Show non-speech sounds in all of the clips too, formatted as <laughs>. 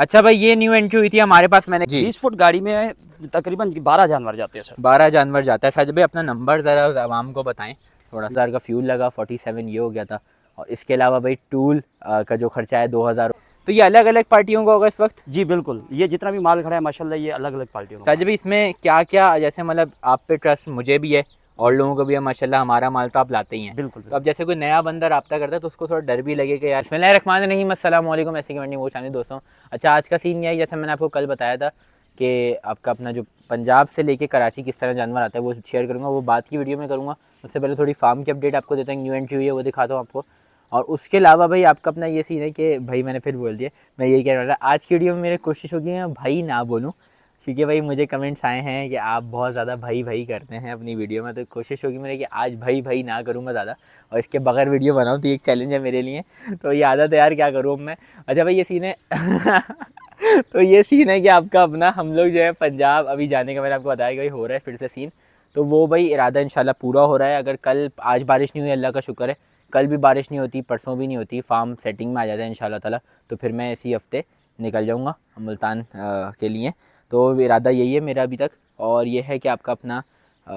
अच्छा भाई ये न्यू एंट्री हुई थी हमारे पास मैंने बीस फुट गाड़ी में तकरीबन बारह जानवर जाते हैं सर बारह जानवर जाता है साजिद भाई अपना नंबर ज़रा आवाम को बताएं थोड़ा सा का फ्यूल लगा फोर्टी सेवन ये हो गया था और इसके अलावा भाई टूल का जो खर्चा है दो हज़ार तो ये अलग अलग पार्टियों का होगा इस वक्त जी बिल्कुल ये जितना भी माल खड़ा है माशाल्लाह ये अलग अलग पार्टियों का साजिद भाई इसमें क्या क्या जैसे मतलब आप पे ट्रस्ट मुझे भी है और लोगों को भी माशाल्लाह हमारा माल तो आप लाते ही हैं बिल्कुल तो अब जैसे कोई नया बंदा रबा करता है तो उसको थोड़ा डर भी लगेगा यार बसमिल रखमान नहीं असलम ऐसे वो शामिल दोस्तों अच्छा आज का सीन यह जैसे मैंने आपको कल बताया था कि आपका अपना जो पंजाब से लेके कराची किस तरह जानवर आता है वो शेयर करूँगा वो बात की वीडियो में करूँगा उससे पहले थोड़ी फार्म की अपडेट आपको देता हूँ न्यू एंट्री हुई है वो दिखाता हूँ आपको और उसके अलावा भाई आपका अपना ये सीन है कि भाई मैंने फिर बोल दिया मैं यही कह रहा था आज की वीडियो में मेरी कोशिश होगी मैं भाई ना बोलूँ क्योंकि भाई मुझे कमेंट्स आए हैं कि आप बहुत ज़्यादा भाई भाई करते हैं अपनी वीडियो में तो कोशिश होगी मेरे कि आज भाई भाई ना करूँ मैं ज़्यादा और इसके बगैर वीडियो बनाऊँ तो एक चैलेंज है मेरे लिए तो ये आदत है यार क्या करूँ अब मैं अच्छा भाई ये सीन है <laughs> तो ये सीन है कि आपका अपना हम लोग जो है पंजाब अभी जाने का मैंने आपको बताया कि भाई हो रहा है फिर से सीन तो वो भाई इरादा इन पूरा हो रहा है अगर कल आज बारिश नहीं हुई अल्लाह का शुक्र है कल भी बारिश नहीं होती परसों भी नहीं होती फार्म सेटिंग में आ जाता है इन ताला तो फिर मैं इसी हफ़्ते निकल जाऊँगा मुल्तान के लिए तो इरादा यही है मेरा अभी तक और ये है कि आपका अपना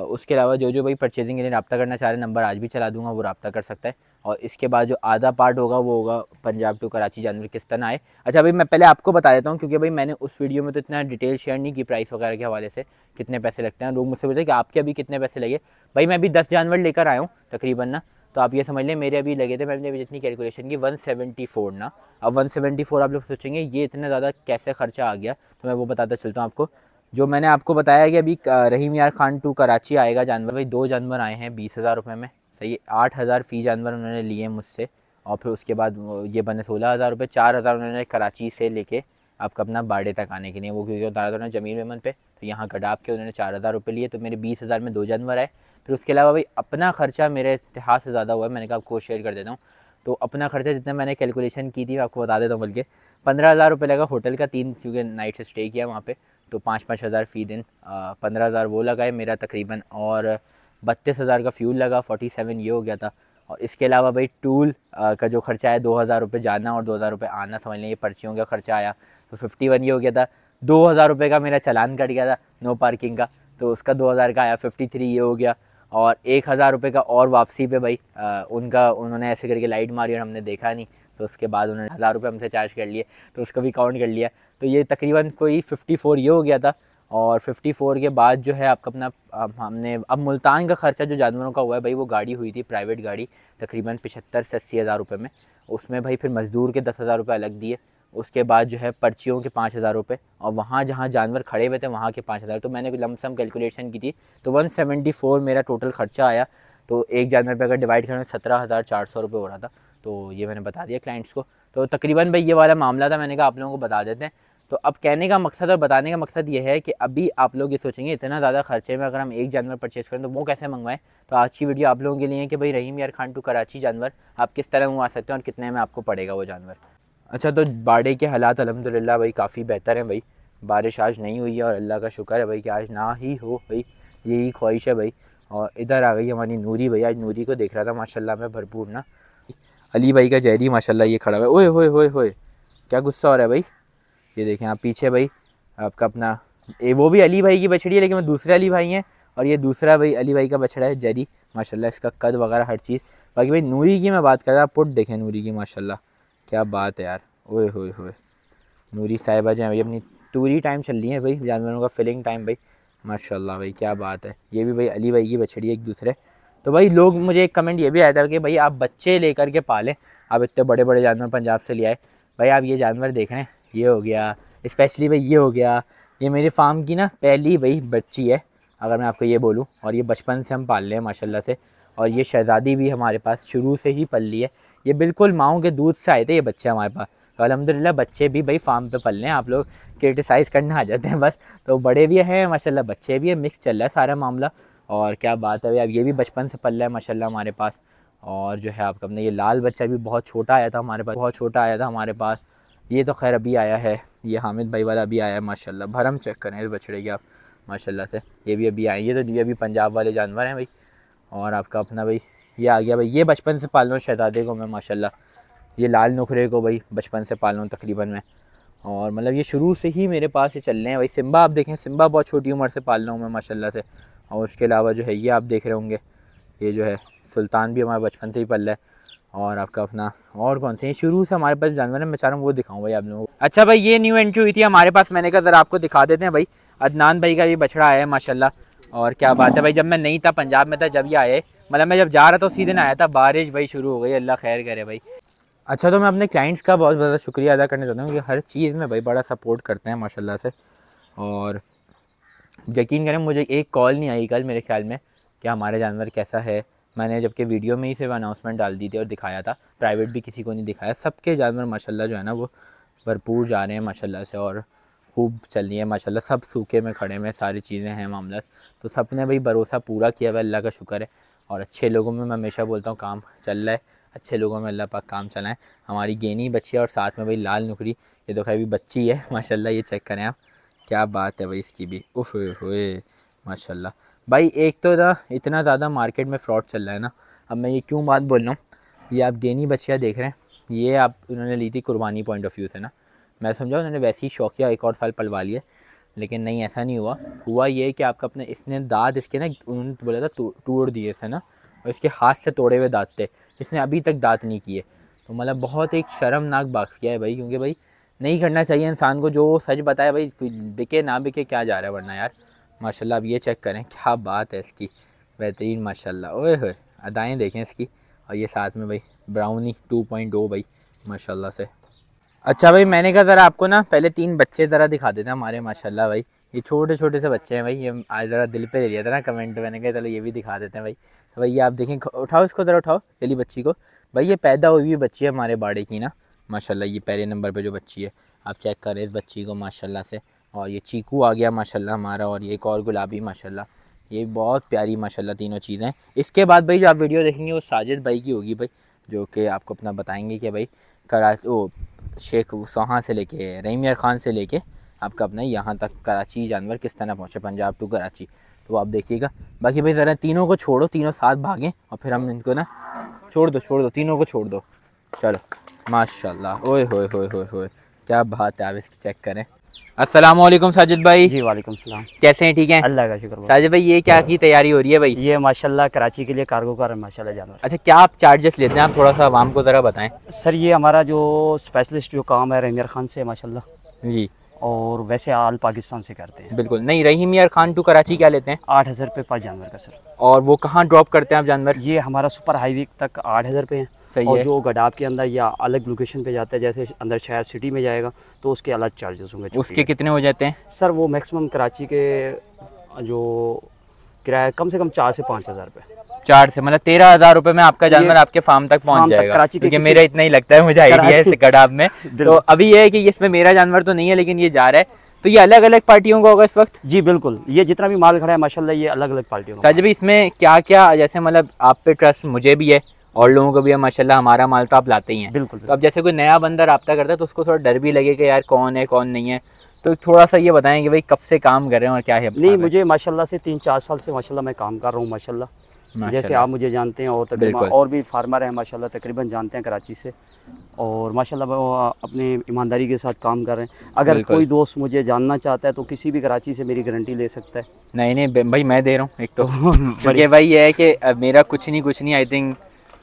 उसके अलावा जो जो भाई परचेजिंग के लिए रब्ता करना चाह रहे हैं नंबर आज भी चला दूंगा वो रबता कर सकता है और इसके बाद जो आधा पार्ट होगा वो होगा पंजाब टू कराची जानवर किस तरह आए अच्छा भाई मैं पहले आपको बता देता हूँ क्योंकि भाई मैंने उस वीडियो में तो इतना डिटेल शेयर नहीं की प्राइस वगैरह के हवाले से कितने पैसे लगते हैं लोग मुझसे पूछते कि आपके अभी कितने पैसे लगे भाई मैं अभी दस जानवर लेकर आया हूँ तकरीबन ना तो आप ये समझ लें मेरे अभी लगे थे मैंने अभी जितनी कैलकुलेशन की 174 ना अब 174 आप लोग सोचेंगे ये इतना ज़्यादा कैसे खर्चा आ गया तो मैं वो बताता चलता हूँ आपको जो मैंने आपको बताया कि अभी रहीम यार खान टू कराची आएगा जानवर भाई दो जानवर आए हैं बीस हज़ार रुपये में सही आठ हज़ार फ़ी जानवर उन्होंने लिए मुझसे और फिर उसके बाद ये बने सोलह हज़ार रुपये चार हज़ार उन्होंने कराची से लेके आपका अपना बाड़े तक आने के लिए वो क्योंकि उतारा था जमीन वेमन पे तो यहाँ कटाप के उन्होंने चार हज़ार रुपये लिए तो मेरे बीस हज़ार में दो जानवर आए फिर उसके अलावा भाई अपना खर्चा मेरे इतिहास से ज़्यादा हुआ है मैंने कहा आपको शेयर कर देता हूँ तो अपना खर्चा जितना मैंने कैलकुलेशन की थी मैं आपको बता देता हूँ बल्कि पंद्रह हज़ार रुपये लगा होटल का तीन क्योंकि नाइट से स्टे किया वहाँ पर तो पाँच पाँच हज़ार फ़ी दिन पंद्रह हज़ार वो लगाए मेरा तकरीबन और बत्तीस हज़ार का फ्यूल लगा फोर्टी सेवन ये हो गया था और इसके अलावा भाई टूल का जो खर्चा है दो हज़ार रुपये जाना और दो हज़ार रुपये आना समझ लें ये पर्चियों का खर्चा आया तो फिफ्टी वन ये हो गया था दो हज़ार रुपये का मेरा चालान कट गया था नो पार्किंग का तो उसका दो हज़ार का आया फिफ्टी थ्री ये हो गया और एक हज़ार रुपये का और वापसी पे भाई आ, उनका उन्होंने ऐसे करके लाइट मारी और हमने देखा नहीं तो उसके बाद उन्होंने हज़ार रुपये हमसे चार्ज कर लिए तो उसका भी काउंट कर लिया तो ये तकरीबन कोई फिफ्टी फोर ये हो गया था और 54 के बाद जो है आपका अपना अब हमने अब मुल्तान का ख़र्चा जो जानवरों का हुआ है भाई वो गाड़ी हुई थी प्राइवेट गाड़ी तकरीबन पचहत्तर से अस्सी हज़ार रुपये में उसमें भाई फिर मज़दूर के दस हज़ार रुपये अलग दिए उसके बाद जो है पर्चियों के पाँच हज़ार रुपये और वहाँ जहाँ जानवर खड़े हुए थे वहाँ के पाँच हज़ार तो मैंने लमसम कैलकुलेशन की थी तो वन सेवेंटी फोर मेरा टोटल ख़र्चा आया तो एक जानवर पर अगर डिवाइड करें सत्रह हज़ार चार सौ रुपये हो रहा था तो ये मैंने बता दिया क्लाइंट्स को तो तकरीबन भाई ये वाला मामला था मैंने कहा आप लोगों को बता देते हैं तो अब कहने का मकसद और बताने का मकसद ये है कि अभी आप लोग ये सोचेंगे इतना ज़्यादा खर्चे में अगर हम एक जानवर परचेज़ करें तो वो कैसे मंगवाएं तो आज की वीडियो आप लोगों के लिए है कि भाई रहीम यार खान टू कराची जानवर आप किस तरह मंगवा सकते हैं और कितने में आपको पड़ेगा वो जानवर अच्छा तो बाड़े के हालात अलहमदिल्ला भाई काफ़ी बेहतर हैं भाई बारिश आज नहीं हुई है और अल्लाह का शुक्र है भाई कि आज ना ही हो भाई यही ख्वाहिश है भाई और इधर आ गई हमारी नूरी भाई आज नूरी को देख रहा था माशाला में भरपूर ना अली भाई का जहरी माशाला ये खड़ा हुआ है ओए होए होए होए क्या गुस्सा हो रहा है भाई ये देखें आप पीछे भाई आपका अपना ए, वो भी अली भाई की बछड़ी है लेकिन दूसरे अली भाई हैं और ये दूसरा भाई अली भाई का बछड़ा है जरी माशाल्लाह इसका कद वगैरह हर चीज़ बाकी भाई नूरी की मैं बात कर रहा पुट देखें नूरी की माशाल्लाह क्या बात है यार ओए होए होए नूरी साहिबा जो है भाई अपनी टूरी टाइम चल रही है भाई जानवरों का फिलिंग टाइम भाई माशाल्लाह भाई क्या बात है ये भी भाई अली भाई की बछड़ी है एक दूसरे तो भाई लोग मुझे एक कमेंट ये भी आया था कि भाई आप बच्चे ले के पालें आप इतने बड़े बड़े जानवर पंजाब से ले आए भाई आप ये जानवर देख रहे हैं ये हो गया इस्पेशली भाई ये हो गया ये मेरे फार्म की ना पहली भाई बच्ची है अगर मैं आपको ये बोलूँ और ये बचपन से हम पाल रहे हैं माशाला से और ये शहज़ादी भी हमारे पास शुरू से ही पल ली है ये बिल्कुल माओ के दूध से आए थे ये बच्चे हमारे पास तो अलहमदिल्ला बच्चे भी भाई फार्म पे पल रहे हैं आप लोग क्रिटिसाइज़ करने आ जाते हैं बस तो बड़े भी हैं माशाल्लाह बच्चे भी हैं मिक्स चल रहा है सारा मामला और क्या बात है भाई अब ये भी बचपन से पल रहा है माशा हमारे पास और जो है आपका अपने ये लाल बच्चा भी बहुत छोटा आया था हमारे पास बहुत छोटा आया था हमारे पास ये तो खैर अभी आया है ये हामिद भाई वाला अभी आया है माशाल्लाह भरम चेक करें इस बछड़े की आप माशाल्लाह से ये भी अभी आए ये तो ये अभी पंजाब वाले जानवर हैं भाई और आपका अपना भाई ये आ गया भाई ये बचपन से पाल लूँ शहजादे को मैं माशा ये लाल नुखरे को भाई बचपन से पाल लूँ तकरीबन मैं और मतलब ये शुरू से ही मेरे पास ये चल रहे हैं भाई सिम्बा आप देखें सिम्बा बहुत छोटी उम्र से पाल रहा हूँ मैं माशाला से और उसके अलावा जो है ये आप देख रहे होंगे ये जो है सुल्तान भी हमारे बचपन से ही पल रहा है और आपका अपना और कौन से शुरू से हमारे पास जानवर है मैं चाह रहा हूँ वो दिखाऊँ भाई आप लोगों को अच्छा भाई ये न्यू एंट्री हुई थी हमारे पास मैंने कहा ज़रा आपको दिखा देते हैं भाई अदनान भाई का ये बछड़ा आया है माशाला और क्या बात है भाई जब मैं नहीं था पंजाब में था जब ये आए मतलब मैं जब जा रहा था उसी दिन आया था बारिश भाई शुरू हो गई अल्लाह खैर करे भाई अच्छा तो मैं अपने क्लाइंट्स का बहुत ज़्यादा शुक्रिया अदा करना चाहता हूँ क्योंकि हर चीज़ में भाई बड़ा सपोर्ट करते हैं माशाल्लाह से और यकीन करें मुझे एक कॉल नहीं आई कल मेरे ख्याल में कि हमारा जानवर कैसा है मैंने जबकि वीडियो में ही सिर्फ अनाउंसमेंट डाल दी थी और दिखाया था प्राइवेट भी किसी को नहीं दिखाया सबके जानवर माशाल्लाह जो है ना वो भरपूर जा रहे हैं माशाल्लाह से और खूब चल रही है माशाल्लाह सब सूखे में खड़े में सारी चीज़ें हैं मामला तो सब ने भाई भरोसा पूरा किया हुआ अल्लाह का शुक्र है और अच्छे लोगों में मैं हमेशा बोलता हूँ काम चल रहा है अच्छे लोगों में अल्लाह पाक काम चलाएँ हमारी गेनी बच्ची है और साथ में भाई लाल नुकरी ये तो खैर भी बच्ची है <laughs> माशाल्लाह ये चेक करें आप क्या बात है भाई इसकी भी उफ माशाल्लाह भाई एक तो ना इतना ज़्यादा मार्केट में फ्रॉड चल रहा है ना अब मैं ये क्यों बात बोल रहा हूँ ये आप गेनी बचिया देख रहे हैं ये आप उन्होंने ली थी कुर्बानी पॉइंट ऑफ व्यू से ना मैं समझा उन्होंने वैसे ही शौकिया एक और साल पलवा लिया लेकिन नहीं ऐसा नहीं हुआ हुआ ये कि आपका अपने इसने दाँत इसके ना उन्होंने बोला था तोड़ दिए थे ना और इसके हाथ से तोड़े हुए दाँत थे इसने अभी तक दाँत नहीं किए तो मतलब बहुत एक शर्मनाक वाक़िया है भाई क्योंकि भाई नहीं करना चाहिए इंसान को जो सच बताए भाई बिके ना बिके क्या जा रहा है वरना यार माशाल्लाह अब ये चेक करें क्या बात है इसकी बेहतरीन माशाल्लाह ओए हो अदाएँ देखें इसकी और ये साथ में भाई ब्राउनी टू पॉइंट ओ भाई माशाल्लाह से अच्छा भाई मैंने कहा ज़रा आपको ना पहले तीन बच्चे ज़रा दिखा देते हैं हमारे माशाला भाई ये छोटे छोटे से बच्चे हैं भाई ये आज ज़रा दिल पे ले लिया था ना कमेंट मैंने कहा चलो ये भी दिखा देते हैं भाई तो भाई ये आप देखें उठाओ इसको ज़रा उठाओ पहली बच्ची को भाई ये पैदा हुई हुई बच्ची है हमारे बाड़े की ना माशाल्लाह ये पहले नंबर पे जो बच्ची है आप चेक करें इस बच्ची को माशाल्लाह से और ये चीकू आ गया माशाल्लाह हमारा और ये एक और गुलाबी माशाल्लाह ये बहुत प्यारी माशाल्लाह तीनों चीज़ें इसके बाद भाई जो आप वीडियो देखेंगे वो साजिद भाई की होगी भाई जो कि आपको अपना बताएंगे कि भाई कराची वो शेख सोहाँ से लेके रहीम यार खान से लेके आपका अपना यहाँ तक कराची जानवर किस तरह पहुँचे पंजाब टू कराची तो आप देखिएगा बाकी भाई ज़रा तीनों को छोड़ो तीनों साथ भागें और फिर हम इनको ना छोड़ दो छोड़ दो तीनों को छोड़ दो चलो माशाल्लाह ओए होए होए होए होए क्या बात है आप इसकी चेक करें अस्सलाम वालेकुम साजिद भाई जी वालेकुम सलाम कैसे हैं ठीक है अल्लाह का शुक्र साजिद भाई ये क्या हाँ। की तैयारी हो रही है भाई ये माशाल्लाह कराची के लिए कार्गो कार माशाल्लाह जानवर अच्छा क्या आप चार्जेस लेते हैं आप थोड़ा सा आवाम को ज़रा बताएं सर ये हमारा जो स्पेशलिस्ट जो काम है रहमियर खान से माशाल्लाह जी और वैसे आल पाकिस्तान से करते हैं बिल्कुल नहीं रहीम यार खान टू कराची क्या लेते हैं आठ हज़ार रुपये पर जानवर का सर और वो कहाँ ड्रॉप करते हैं आप जानवर ये हमारा सुपर हाईवे तक आठ हज़ार रुपये हैं सही और है। जो गडाब के अंदर या अलग लोकेशन पे जाता है जैसे अंदर शहर सिटी में जाएगा तो उसके अलग चार्जेस होंगे उसके कितने हो जाते हैं सर वो मैक्सिमम कराची के जो किराया कम से कम चार से पाँच हज़ार रुपये चार से मतलब तेरह हजार रूपए में आपका जानवर आपके फार्म तक पहुंच जाएगा कराची क्योंकि मेरा इतना ही लगता है मुझे आइडिया है कड़ाब में <laughs> तो अभी ये है कि इसमें मेरा जानवर तो नहीं है लेकिन ये जा रहा है तो ये अलग अलग पार्टियों को होगा इस वक्त जी बिल्कुल ये जितना भी माल खड़ा है माशाल्लाह ये अलग अलग पार्टियों का तो जब इसमें क्या क्या जैसे मतलब आप पे ट्रस्ट मुझे भी है और लोगों को भी है माशाल्लाह हमारा माल तो आप लाते ही हैं बिल्कुल तो अब जैसे कोई नया बंदा रबता करता है तो उसको थोड़ा डर भी लगे कि यार कौन है कौन नहीं है तो थोड़ा सा ये बताएं कि भाई कब से काम कर रहे हैं और क्या है नहीं मुझे माशाल्लाह से तीन चार साल से माशाल्लाह मैं काम कर रहा हूँ माशाल्लाह जैसे आप मुझे जानते हैं और तकरीबन और भी फार्मर हैं माशाल्लाह तकरीबन जानते हैं कराची से और माशाल्लाह अपने ईमानदारी के साथ काम कर रहे हैं अगर कोई दोस्त मुझे जानना चाहता है तो किसी भी कराची से मेरी गारंटी ले सकता है नहीं नहीं भाई मैं दे रहा हूँ एक तो <laughs> भाई ये है कि मेरा कुछ नहीं कुछ नहीं आई थिंक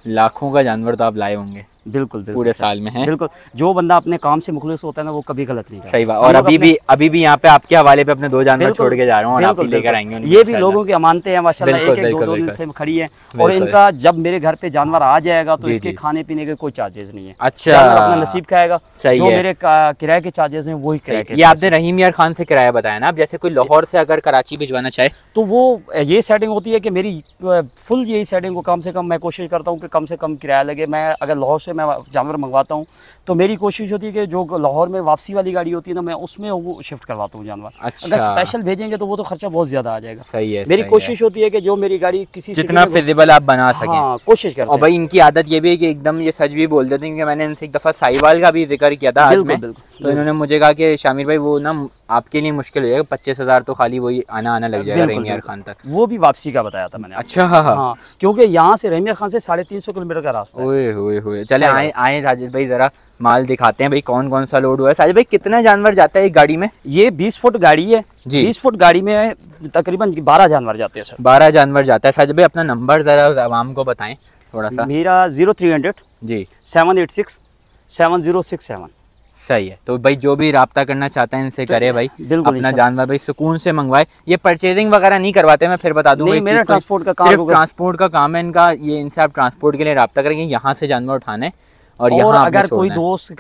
लाखों का जानवर तो आप लाए होंगे बिल्कुल, बिल्कुल पूरे साल में है बिल्कुल जो बंदा अपने काम से मुखलिस होता है ना वो कभी गलत नहीं सही बात और अभी भी अभी भी यहाँ पे आपके हवाले पे अपने दो जानवर छोड़ के जा रहा हूँ और लेकर आएंगे ये भी लोगों की अमानते हैं माशाल्लाह एक एक दो दिन से खड़ी है और इनका जब मेरे घर पे जानवर आ जाएगा तो इसके खाने पीने के कोई चार्जेस नहीं है अच्छा अपना नसीब खाएगा सही मेरे किराए के चार्जेस है वही ये आपने रहीम यार खान से किराया बताया ना आप जैसे कोई लाहौर से अगर कराची भिजवाना चाहे तो वो ये सेटिंग होती है की मेरी फुल यही सेटिंग को कम से कम मैं कोशिश करता हूँ की कम से कम किराया लगे मैं अगर लाहौर से मैं जानवर मंगवाता हूँ तो मेरी कोशिश होती है कि जो लाहौर में वापसी वाली गाड़ी होती है ना मैं उसमें वो शिफ्ट करवाता हूँ जानवर अच्छा। अगर स्पेशल भेजेंगे तो वो तो खर्चा बहुत ज़्यादा आ जाएगा सही है मेरी सही कोशिश है। होती है कि जो मेरी गाड़ी किसी जितना फिजिबल आप बना सके हाँ, कोशिश करें और भाई इनकी आदत ये भी है कि एकदम ये सच भी बोल देते हैं कि मैंने इनसे एक दफ़ा साहिवाल का भी जिक्र किया था तो इन्होंने मुझे कहा कि शामिर भाई वो ना आपके लिए मुश्किल हो जाएगा पच्चीस हज़ार तो खाली वही आना आना लग जाएगा रेमियर खान तक वो भी वापसी का बताया था मैंने अच्छा हाँ, हाँ हाँ क्योंकि यहाँ से रेमियर खान से साढ़े तीन सौ किलोमीटर का रास्ता ओए हुए हुए चले आए आए राजेश भाई ज़रा माल दिखाते हैं भाई कौन कौन सा लोड हुआ है साजिद भाई कितना जानवर जाता है एक गाड़ी में ये बीस फुट गाड़ी है जी बीस फुट गाड़ी में तकरीबन बारह जानवर जाते हैं सर बारह जानवर जाता है साजिद भाई अपना नंबर ज़रा आवाम को बताएं थोड़ा सा मेरा zero three hundred G seven eight six seven zero six seven सही है तो भाई जो भी रहा करना चाहते हैं इनसे तो करे भाई अपना जानवर भाई सुकून से मंगवाए ये परचेजिंग वगैरह नहीं करवाते मैं फिर बता दूंगा मेरा ट्रांसपोर्ट का काम ट्रांसपोर्ट का काम है इनका ये इनसे आप ट्रांसपोर्ट के लिए रहा करेंगे यहाँ से जानवर उठाने और, और यहां अगर कोई दोस्त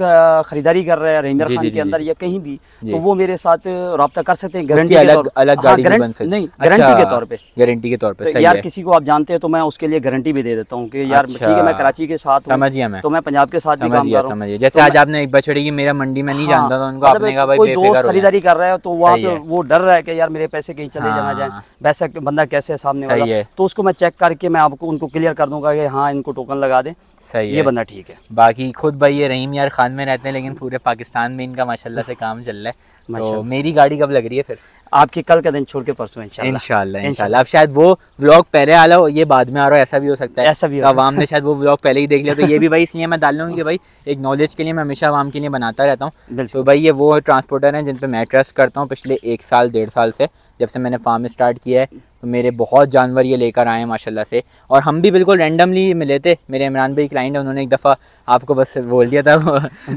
खरीदारी कर रहा है रेंजर जी, खान जी, के अंदर या कहीं भी तो वो मेरे साथ रहा कर सकते हैं गारंटी अलग अलग हाँ, गाड़ी नहीं गारंटी अच्छा, के तौर पे गारंटी के तौर पे तो यार किसी को आप जानते हैं तो मैं उसके लिए गारंटी भी दे देता हूँ की यार अच्छा, ठीक है मैं कराची के साथ समझिए मैं तो मैं पंजाब के साथ जैसे तो आज आपने एक बछड़ी की मेरा मंडी में नहीं हाँ, जानता था उनको आपने मतलब दोस्त खरीदारी कर रहा है तो वहाँ वो डर रहा है की यार मेरे पैसे कहीं चले जाना जाए वैसा हाँ। बंदा कैसे है सामने वाला तो उसको मैं चेक करके मैं आपको उनको क्लियर कर दूंगा कि हाँ इनको टोकन लगा दे सही ये बंदा ठीक है बाकी खुद भाई ये रहीम यार खान में रहते हैं लेकिन पूरे पाकिस्तान में इनका माशाल्लाह से काम चल रहा है तो मेरी गाड़ी कब लग रही है फिर आपके कल का दिन छोड़ के परसों इंशाल्लाह इंशाल्लाह अब शायद वो व्लॉग पहले आ रहा हो ये बाद में आ रहा हो ऐसा भी हो सकता है ऐसा भी आवाम ने शायद वो व्लॉग पहले ही देख लिया तो ये भी भाई इसलिए मैं डाल लूँगी कि <laughs> भाई एक नॉलेज के लिए मैं हमेशा आवाम के लिए बनाता रहता हूँ तो भाई ये वो ट्रांसपोर्टर हैं जिन पर मैं ट्रस्ट करता हूँ पिछले एक साल डेढ़ साल से जब से मैंने फार्म स्टार्ट किया है तो मेरे बहुत जानवर ये लेकर आए हैं माशाल्लाह से और हम भी बिल्कुल रैंडमली मिले थे मेरे इमरान भाई क्लाइंट है उन्होंने एक दफ़ा आपको बस बोल दिया था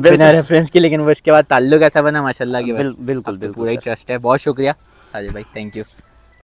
बिना रेफरेंस के लेकिन वो इसके बाद ताल्लुक ऐसा बना माशाल्लाह के बिल्कुल बिल्कुल तो पूरा ही ट्रस्ट है बहुत शुक्रिया Ajay bhai, thank you.